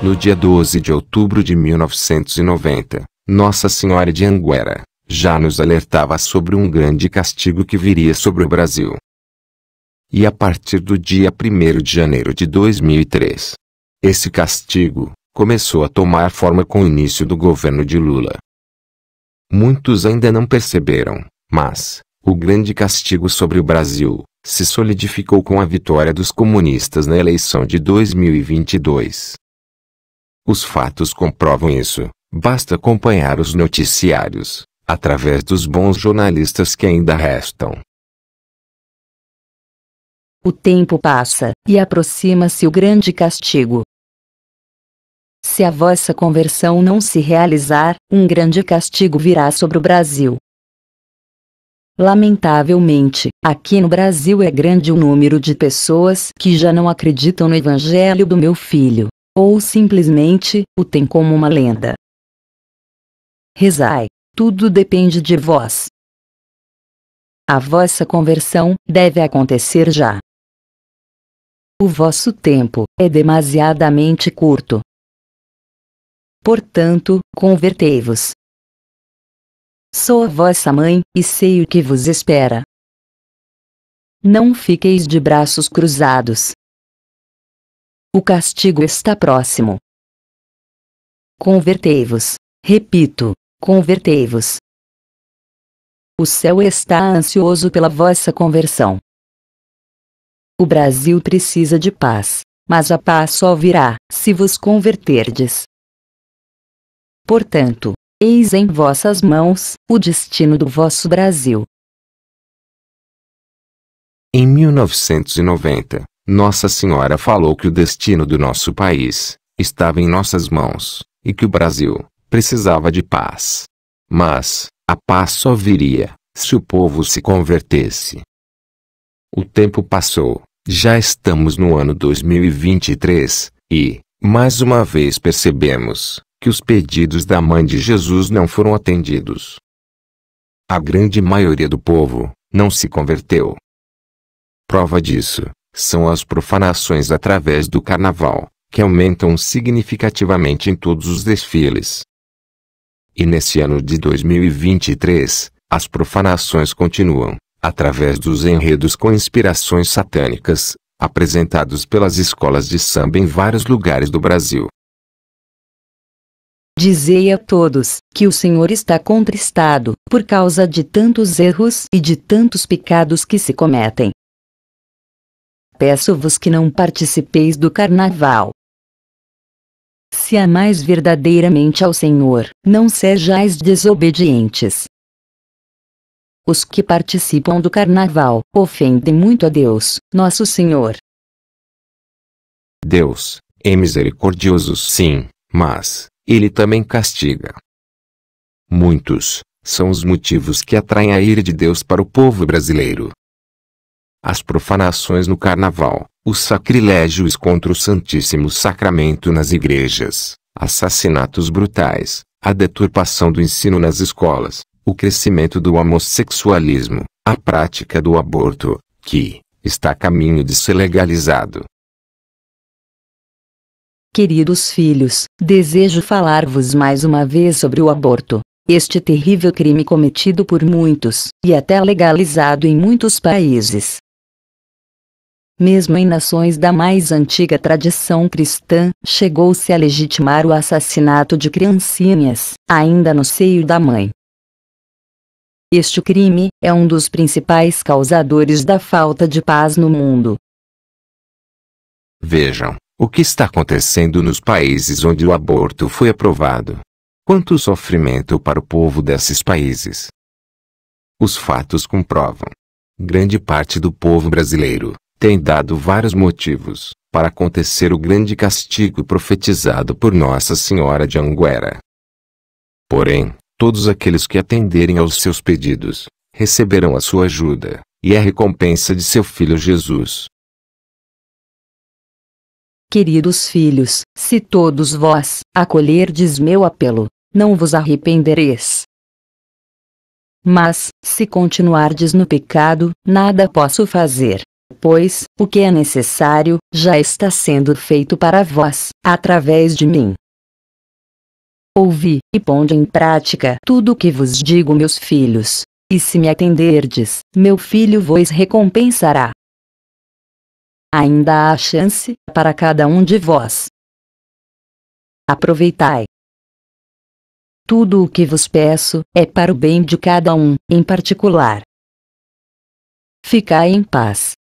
No dia 12 de outubro de 1990, Nossa Senhora de Anguera já nos alertava sobre um grande castigo que viria sobre o Brasil. E a partir do dia 1 de janeiro de 2003, esse castigo começou a tomar forma com o início do governo de Lula. Muitos ainda não perceberam, mas o grande castigo sobre o Brasil se solidificou com a vitória dos comunistas na eleição de 2022. Os fatos comprovam isso. Basta acompanhar os noticiários, através dos bons jornalistas que ainda restam. O tempo passa, e aproxima-se o grande castigo. Se a vossa conversão não se realizar, um grande castigo virá sobre o Brasil. Lamentavelmente, aqui no Brasil é grande o número de pessoas que já não acreditam no Evangelho do meu filho ou simplesmente o tem como uma lenda. Rezai, tudo depende de vós. A vossa conversão deve acontecer já. O vosso tempo é demasiadamente curto. Portanto, convertei-vos. Sou a vossa mãe, e sei o que vos espera. Não fiqueis de braços cruzados. O castigo está próximo. Convertei-vos. Repito, convertei-vos. O céu está ansioso pela vossa conversão. O Brasil precisa de paz, mas a paz só virá se vos converterdes. Portanto, eis em vossas mãos o destino do vosso Brasil. Em 1990, nossa Senhora falou que o destino do nosso país estava em nossas mãos e que o Brasil precisava de paz. Mas a paz só viria se o povo se convertesse. O tempo passou, já estamos no ano 2023 e, mais uma vez, percebemos que os pedidos da mãe de Jesus não foram atendidos. A grande maioria do povo não se converteu. Prova disso são as profanações através do carnaval, que aumentam significativamente em todos os desfiles. E nesse ano de 2023, as profanações continuam, através dos enredos com inspirações satânicas, apresentados pelas escolas de samba em vários lugares do Brasil. Dizei a todos que o Senhor está contristado por causa de tantos erros e de tantos pecados que se cometem. Peço-vos que não participeis do carnaval. Se amais verdadeiramente ao Senhor, não sejais desobedientes. Os que participam do carnaval ofendem muito a Deus, nosso Senhor. Deus é misericordioso, sim, mas ele também castiga. Muitos são os motivos que atraem a ira de Deus para o povo brasileiro, as profanações no carnaval, os sacrilégios contra o Santíssimo Sacramento nas igrejas, assassinatos brutais, a deturpação do ensino nas escolas, o crescimento do homossexualismo, a prática do aborto, que está a caminho de ser legalizado. Queridos filhos, desejo falar-vos mais uma vez sobre o aborto. Este terrível crime cometido por muitos, e até legalizado em muitos países, mesmo em nações da mais antiga tradição cristã, chegou-se a legitimar o assassinato de criancinhas, ainda no seio da mãe. Este crime é um dos principais causadores da falta de paz no mundo. Vejam o que está acontecendo nos países onde o aborto foi aprovado. Quanto sofrimento para o povo desses países! Os fatos comprovam. Grande parte do povo brasileiro tem dado vários motivos para acontecer o grande castigo profetizado por Nossa Senhora de Anguera. Porém, todos aqueles que atenderem aos seus pedidos receberão a sua ajuda e a recompensa de seu filho Jesus. Queridos filhos, se todos vós acolherdes meu apelo, não vos arrependereis. Mas, se continuardes no pecado, nada posso fazer, pois, o que é necessário, já está sendo feito para vós, através de mim. Ouvi, e ponde em prática tudo o que vos digo, meus filhos. E se me atenderdes, meu filho vos recompensará. Ainda há chance para cada um de vós. Aproveitai. Tudo o que vos peço é para o bem de cada um, em particular. Ficai em paz.